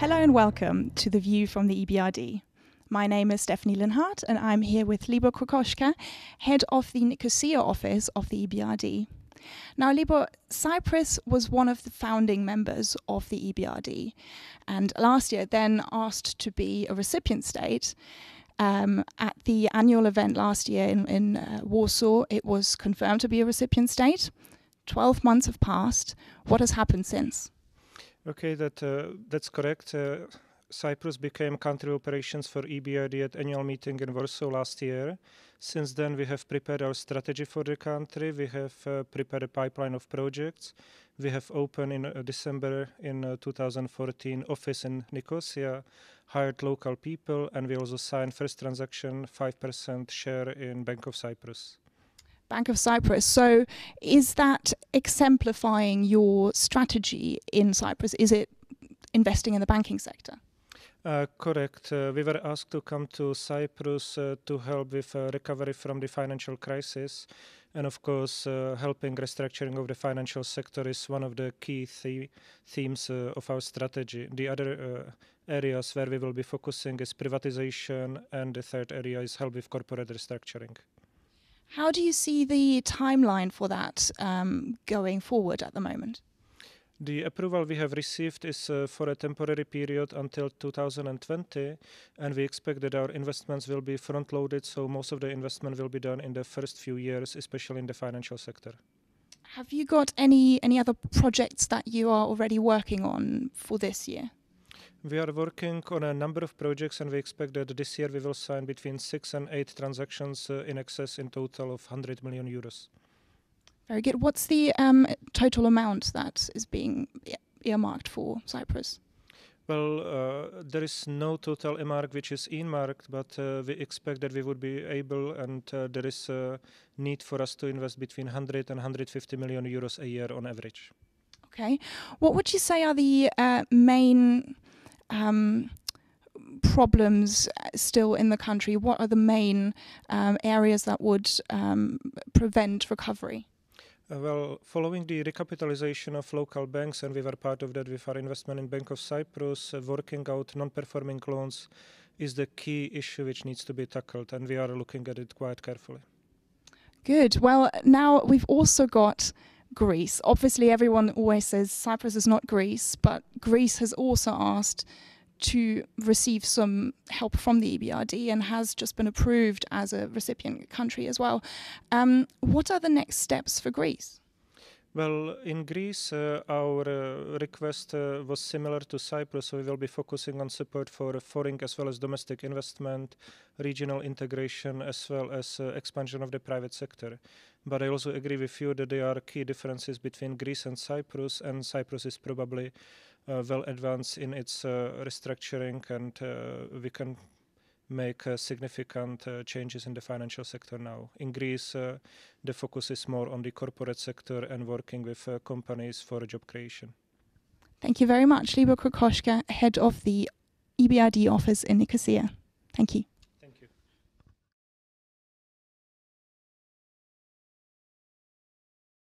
Hello and welcome to The View from the EBRD. My name is Stephanie Linhart and I'm here with Libor Kokoschka, head of the Nicosia office of the EBRD. Now, Libor, Cyprus was one of the founding members of the EBRD and last year then asked to be a recipient state. Um, at the annual event last year in, in uh, Warsaw, it was confirmed to be a recipient state. 12 months have passed. What has happened since? Okay, that uh, that's correct. Uh, Cyprus became country operations for EBRD at annual meeting in Warsaw last year. Since then, we have prepared our strategy for the country. We have uh, prepared a pipeline of projects. We have opened in uh, December in uh, 2014 office in Nicosia, hired local people, and we also signed first transaction 5% share in Bank of Cyprus. Bank of Cyprus. So, is that exemplifying your strategy in Cyprus? Is it investing in the banking sector? Uh, correct. Uh, we were asked to come to Cyprus uh, to help with uh, recovery from the financial crisis. And of course, uh, helping restructuring of the financial sector is one of the key the themes uh, of our strategy. The other areas where we will be focusing is privatization, and the third area is help with corporate restructuring. How do you see the timeline for that um, going forward at the moment? The approval we have received is uh, for a temporary period until 2020, and we expect that our investments will be front loaded, so most of the investment will be done in the first few years, especially in the financial sector. Have you got any, any other projects that you are already working on for this year? We are working on a number of projects, and we expect that this year we will sign between six and eight transactions uh, in excess in total of 100 million euros. Very good. What's the um, total amount that is being earmarked for Cyprus? Well, uh, there is no total earmark which is earmarked, but uh, we expect that we would be able, and uh, there is a need for us to invest between 100 and 150 million euros a year on average. Okay. What would you say are the uh, main um, problems still in the country? What are the main um, areas that would um, prevent recovery? Uh, well, following the recapitalization of local banks, and we were part of that with our investment in Bank of Cyprus, uh, working out non performing loans is the key issue which needs to be tackled, and we are looking at it quite carefully. Good. Well, now we've also got Greece. Obviously, everyone always says Cyprus is not Greece, but Greece has also asked to receive some help from the EBRD and has just been approved as a recipient country as well. Um, what are the next steps for Greece? Well, in Greece, uh, our uh, request uh, was similar to Cyprus, so we will be focusing on support for uh, foreign as well as domestic investment, regional integration, as well as uh, expansion of the private sector. But I also agree with you that there are key differences between Greece and Cyprus, and Cyprus is probably uh, well advanced in its restructuring, and we can make uh, significant uh, changes in the financial sector now. In Greece, uh, the focus is more on the corporate sector and working with companies for job creation. Thank you very much, Liba Krakoshka, head of the EBRD office in Nicosia. Thank you.